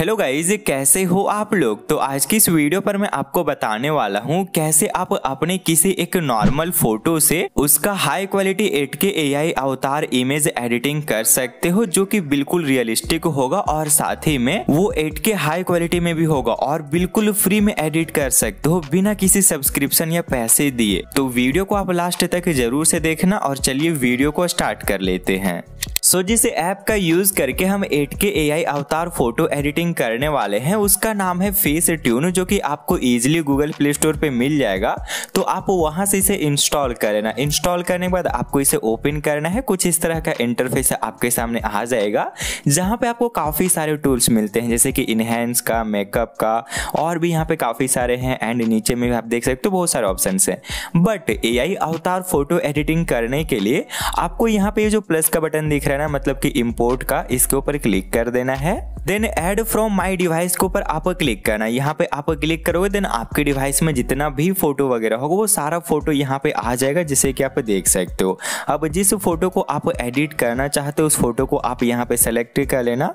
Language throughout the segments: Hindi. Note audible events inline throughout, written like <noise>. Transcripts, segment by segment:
हेलो गाइज कैसे हो आप लोग तो आज की इस वीडियो पर मैं आपको बताने वाला हूँ कैसे आप अपने किसी एक नॉर्मल फोटो से उसका हाई क्वालिटी 8K एआई अवतार इमेज एडिटिंग कर सकते हो जो कि बिल्कुल रियलिस्टिक होगा और साथ ही में वो 8K हाई क्वालिटी में भी होगा और बिल्कुल फ्री में एडिट कर सकते हो बिना किसी सब्सक्रिप्शन या पैसे दिए तो वीडियो को आप लास्ट तक जरूर से देखना और चलिए वीडियो को स्टार्ट कर लेते हैं सो जिस ऐप का यूज करके हम 8K AI अवतार फोटो एडिटिंग करने वाले हैं उसका नाम है फेस ट्यून जो कि आपको इजीली गूगल प्ले स्टोर पे मिल जाएगा तो आप वहां से इसे इंस्टॉल कर लेना इंस्टॉल करने के बाद आपको इसे ओपन करना है कुछ इस तरह का इंटरफेस आपके सामने आ जाएगा जहाँ पे आपको काफ़ी सारे टूल्स मिलते हैं जैसे कि इनहेंस का मेकअप का और भी यहाँ पे काफ़ी सारे हैं एंड नीचे में आप देख सकते हो बहुत सारे ऑप्शन है बट ए अवतार फोटो एडिटिंग करने के लिए आपको यहाँ पे जो प्लस का बटन दिख रहा है करना है मतलब कि इम्पोर्ट का इसके ऊपर क्लिक कर देना है then add from my device के ऊपर आप क्लिक करना है यहाँ पे आप क्लिक करोगे देन आपके डिवाइस में जितना भी फोटो वगैरह होगा वो सारा फोटो यहाँ पे आ जाएगा जिसे कि आप देख सकते हो अब जिस फोटो को आप एडिट करना चाहते हो उस फोटो को आप यहाँ पे सेलेक्ट कर लेना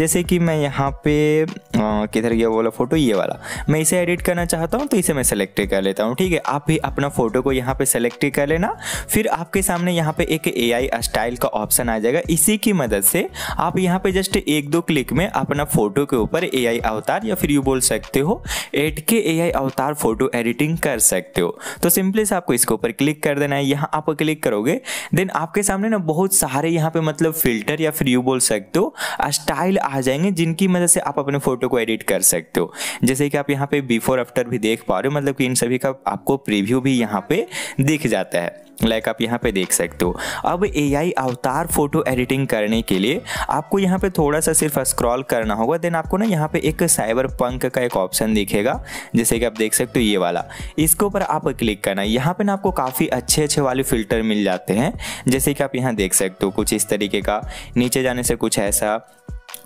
जैसे कि मैं यहाँ पे किधर गया वाला फोटो ये वाला मैं इसे एडिट करना चाहता हूँ तो इसे मैं सेलेक्ट कर लेता हूँ ठीक है आप भी अपना फोटो को यहाँ पे सेलेक्ट कर लेना फिर आपके सामने यहाँ पे एक ए स्टाइल का ऑप्शन आ जाएगा इसी की मदद से आप यहाँ पे जस्ट एक दो क्लिक में अपना फोटो के ऊपर एआई अवतार या फिर यू बोल सकते हो एट के ए अवतार फोटो एडिटिंग कर सकते हो तो सिंपली से आपको इसके ऊपर क्लिक कर देना है यहाँ आप क्लिक करोगे देन आपके सामने ना बहुत सारे यहाँ पे मतलब फिल्टर या फिर यू बोल सकते हो स्टाइल आ जाएंगे जिनकी मदद से आप अपने फोटो को एडिट कर सकते हो जैसे कि आप यहाँ पे बिफोर आफ्टर भी देख पा रहे हो मतलब कि इन सभी का आपको प्रीव्यू भी यहाँ पे दिख जाता है लाइक आप यहाँ पे देख सकते हो अब आई अवतार फोटो एडिटिंग करने के लिए आपको यहाँ पे थोड़ा सा सिर्फ स्क्रॉल करना होगा देन आपको ना यहाँ पे एक साइबर पंक का एक ऑप्शन दिखेगा जैसे कि आप देख सकते हो ये वाला इसके ऊपर आप क्लिक करना यहाँ पे ना आपको काफ़ी अच्छे अच्छे वाले फिल्टर मिल जाते हैं जैसे कि आप यहाँ देख सकते हो कुछ इस तरीके का नीचे जाने से कुछ ऐसा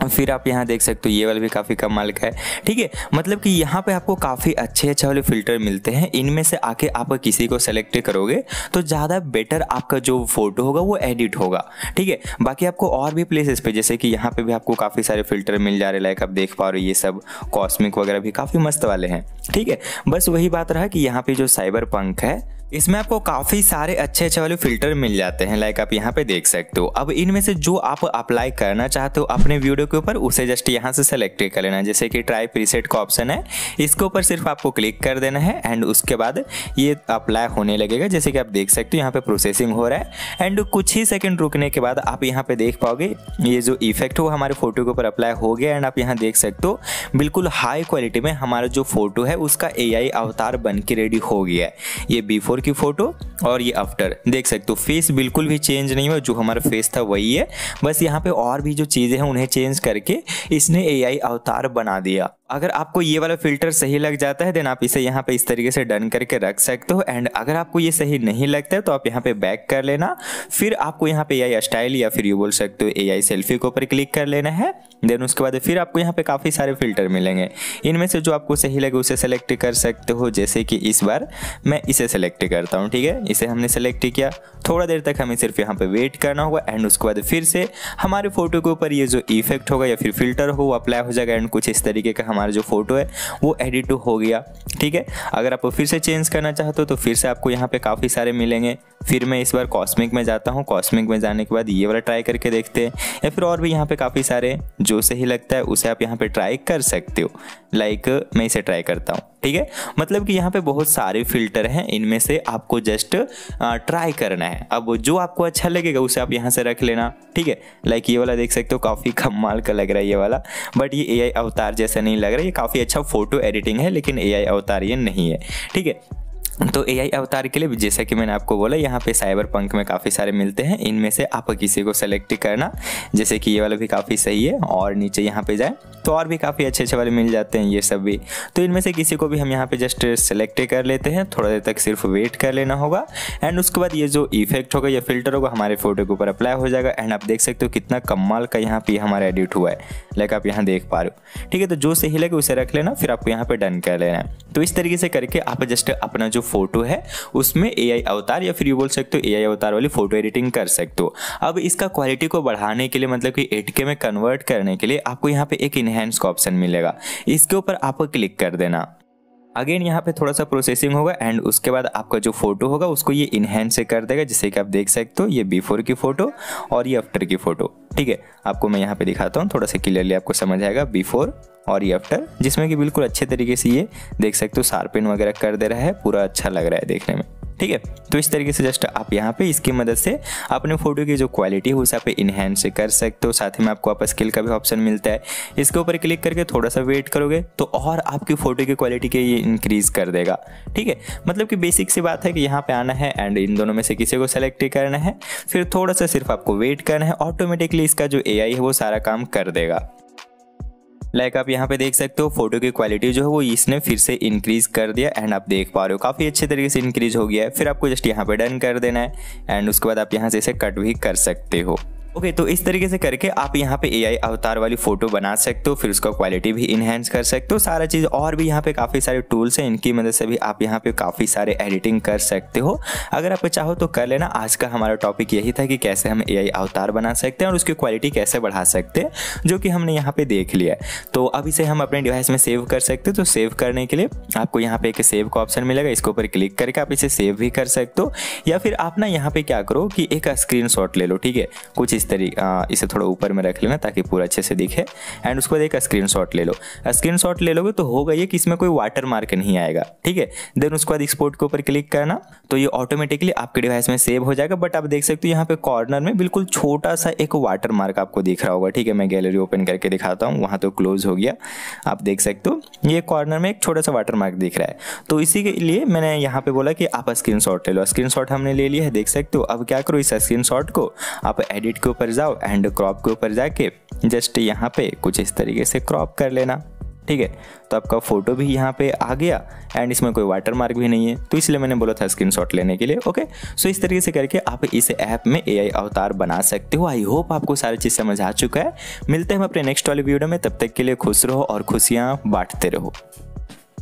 फिर आप यहाँ देख सकते हो ये वाला भी काफ़ी कमाल का है ठीक है मतलब कि यहाँ पे आपको काफ़ी अच्छे अच्छे वाले फिल्टर मिलते हैं इनमें से आके आप किसी को सेलेक्ट करोगे तो ज़्यादा बेटर आपका जो फोटो होगा वो एडिट होगा ठीक है बाकी आपको और भी प्लेसेस पे जैसे कि यहाँ पे भी आपको काफ़ी सारे फिल्टर मिल जा रहे लाइक आप देख पा रहे हो ये सब कॉस्मिक वगैरह भी काफ़ी मस्त वाले हैं ठीक है बस वही बात रहा कि यहाँ पे जो साइबर पंख है इसमें आपको काफ़ी सारे अच्छे अच्छे वाले फिल्टर मिल जाते हैं लाइक आप यहाँ पे देख सकते हो अब इनमें से जो आप अप्लाई करना चाहते हो अपने वीडियो के ऊपर उसे जस्ट यहाँ से सेलेक्ट कर लेना जैसे कि ट्राई प्रीसेट का ऑप्शन है इसके ऊपर सिर्फ आपको क्लिक कर देना है एंड उसके बाद ये अप्लाई होने लगेगा जैसे कि आप देख सकते हो यहाँ पे प्रोसेसिंग हो रहा है एंड कुछ ही सेकेंड रुकने के बाद आप यहाँ पे देख पाओगे ये जो इफेक्ट हो हमारे फोटो के ऊपर अप्लाई हो गया एंड आप यहाँ देख सकते हो बिल्कुल हाई क्वालिटी में हमारा जो फोटो है उसका ए अवतार बन के रेडी हो गया है ये बिफोर की फ़ोटो और ये आफ्टर देख सकते हो फेस बिल्कुल भी चेंज नहीं हुआ जो हमारा फेस था वही है बस यहाँ पे और भी जो चीज़ें हैं उन्हें चेंज करके इसने एआई अवतार बना दिया अगर आपको ये वाला फिल्टर सही लग जाता है देन आप इसे यहाँ पे इस तरीके से डन करके रख सकते हो एंड अगर आपको ये सही नहीं लगता है तो आप यहाँ पे बैक कर लेना फिर आपको यहाँ पे ए स्टाइल या फिर यू बोल सकते हो ए सेल्फी के ऊपर क्लिक कर लेना है देन उसके बाद फिर आपको यहाँ पे काफ़ी सारे फिल्टर मिलेंगे इनमें से जो आपको सही लगे उसे सेलेक्ट कर सकते हो जैसे कि इस बार मैं इसे सेलेक्ट करता हूँ ठीक है इसे हमने सेलेक्ट किया थोड़ा देर तक हमें सिर्फ यहाँ पे वेट करना होगा एंड उसके बाद फिर से हमारे फोटो के ऊपर ये जो इफेक्ट होगा या फिर फिल्टर हो अप्लाई हो जाएगा एंड कुछ इस तरीके का हमारा जो फोटो है वो एडिट टू हो गया ठीक है अगर आप फिर से चेंज करना चाहते हो तो फिर से आपको यहाँ पे काफ़ी सारे मिलेंगे फिर मैं इस बार कॉस्मिक में जाता हूँ कॉस्मिक में जाने के बाद ये वाला ट्राई करके देखते हैं या फिर और भी यहाँ पे काफ़ी सारे जो सही लगता है उसे आप यहाँ पे ट्राई कर सकते हो लाइक मैं इसे ट्राई करता हूँ ठीक है मतलब कि यहाँ पे बहुत सारे फिल्टर हैं इनमें से आपको जस्ट ट्राई करना है अब जो आपको अच्छा लगेगा उसे आप यहाँ से रख लेना ठीक है लाइक ये वाला देख सकते हो काफ़ी <laughs> कम का लग रहा है ये वाला बट ये ए अवतार जैसा नहीं लग लग रहा है ये काफ़ी अच्छा फोटो एडिटिंग है लेकिन ए अवतार ये नहीं है ठीक है तो ए अवतार के लिए जैसा कि मैंने आपको बोला यहाँ पे साइबर पंक में काफ़ी सारे मिलते हैं इनमें से आप किसी को सेलेक्ट करना जैसे कि ये वाला भी काफ़ी सही है और नीचे यहाँ पे जाए तो और भी काफ़ी अच्छे अच्छे वाले मिल जाते हैं ये सब भी तो इनमें से किसी को भी हम यहाँ पे जस्ट सेलेक्ट कर लेते हैं थोड़ा देर तक सिर्फ वेट कर लेना होगा एंड उसके बाद ये जो इफेक्ट होगा या फिल्टर होगा हमारे फोटो के ऊपर अप्लाई हो जाएगा एंड आप देख सकते हो कितना कमाल का यहाँ पे हमारा एडिट हुआ है लाइक आप यहाँ देख पा रहे हो ठीक है तो जो सही लगे उसे रख लेना फिर आपको यहाँ पर डन कर लेना है तो इस तरीके से करके आप जस्ट अपना जो फोटो है उसमें ए अवतार या फिर ये बोल सकते हो ए अवतार वाली फोटो एडिटिंग कर सकते हो अब इसका क्वालिटी को बढ़ाने के लिए मतलब कि एट में कन्वर्ट करने के लिए आपको यहाँ पे एक इनहेंस का ऑप्शन मिलेगा इसके ऊपर आप क्लिक कर देना अगेन यहाँ पे थोड़ा सा प्रोसेसिंग होगा एंड उसके बाद आपका जो फोटो होगा उसको ये इनहेंस से कर देगा जिससे कि आप देख सकते हो ये बिफोर की फ़ोटो और ये आफ्टर की फ़ोटो ठीक है आपको मैं यहाँ पे दिखाता हूँ थोड़ा सा क्लियरली आपको समझ आएगा बिफोर और ये अफ्टर जिसमें कि बिल्कुल अच्छे तरीके से ये देख सकते हो शार्पिन वगैरह कर दे रहा है पूरा अच्छा लग रहा है देखने में ठीक है तो इस तरीके से जस्ट आप यहाँ पे इसकी मदद से अपने फोटो की जो क्वालिटी है उस पे इनहेंस कर सकते हो साथ ही में आपको आप स्किल का भी ऑप्शन मिलता है इसके ऊपर क्लिक करके थोड़ा सा वेट करोगे तो और आपकी फोटो की क्वालिटी के ये इंक्रीज कर देगा ठीक है मतलब कि बेसिक सी बात है कि यहाँ पे आना है एंड इन दोनों में से किसी को सेलेक्ट करना है फिर थोड़ा सा सिर्फ आपको वेट करना है ऑटोमेटिकली इसका जो ए है वो सारा काम कर देगा लाइक आप यहाँ पे देख सकते हो फोटो की क्वालिटी जो है वो इसने फिर से इंक्रीज कर दिया एंड आप देख पा रहे हो काफ़ी अच्छे तरीके से इंक्रीज हो गया है फिर आपको जस्ट यहाँ पे डन कर देना है एंड उसके बाद आप यहाँ से इसे कट भी कर सकते हो ओके okay, तो इस तरीके से करके आप यहाँ पे एआई अवतार वाली फोटो बना सकते हो फिर उसका क्वालिटी भी इन्हेंस कर सकते हो सारा चीज़ और भी यहाँ पे काफ़ी सारे टूल्स हैं इनकी मदद से भी आप यहाँ पे काफ़ी सारे एडिटिंग कर सकते हो अगर आप चाहो तो कर लेना आज का हमारा टॉपिक यही था कि कैसे हम ए अवतार बना सकते हैं और उसकी क्वालिटी कैसे बढ़ा सकते हैं जो कि हमने यहाँ पर देख लिया है तो अब इसे हम अपने डिवाइस में सेव कर सकते हो तो सेव करने के लिए आपको यहाँ पे एक सेव का ऑप्शन मिलेगा इसके ऊपर क्लिक करके आप इसे सेव भी कर सकते हो या फिर आप ना यहाँ पे क्या करो कि एक स्क्रीन ले लो ठीक है कुछ इस तरीके इसे थोड़ा ऊपर में रख लेना ताकि पूरा अच्छे से दिखे एंड उसके बाद एक स्क्रीन ले लो स्क्रीन ले लोगे तो होगा ये कि इसमें कोई वाटर मार्क नहीं आएगा ठीक है देन उसके बाद एक्सपोर्ट के ऊपर क्लिक करना तो ये ऑटोमेटिकली आपके डिवाइस में सेव हो जाएगा बट आप देख सकते हो यहाँ पे कॉर्नर में बिल्कुल छोटा सा एक वाटर मार्क आपको दिख रहा होगा ठीक है मैं गैलरी ओपन करके दिखाता हूँ वहाँ तो क्लोज हो गया आप देख सकते हो ये कॉर्नर में एक छोटा सा वाटर मार्क दिख रहा है तो इसी के लिए मैंने यहाँ पे बोला कि आप स्क्रीन ले लो स्क्रीन हमने ले लिया है देख सकते हो अब क्या करो इस स्क्रीन को आप एडिट के ऊपर जाओ एंड क्रॉप के ऊपर जाके जस्ट यहाँ पे कुछ इस तरीके से क्रॉप कर लेना ठीक है तो आपका फोटो भी यहाँ पे आ गया एंड इसमें कोई वाटर मार्क भी नहीं है तो इसलिए मैंने बोला था स्क्रीनशॉट लेने के लिए ओके सो इस तरीके से करके आप इस ऐप में एआई अवतार बना सकते हो आई होप आपको सारी चीज़ समझ आ चुका है मिलते हैं हम अपने नेक्स्ट वाले वीडियो में तब तक के लिए खुश रहो और खुशियाँ बांटते रहो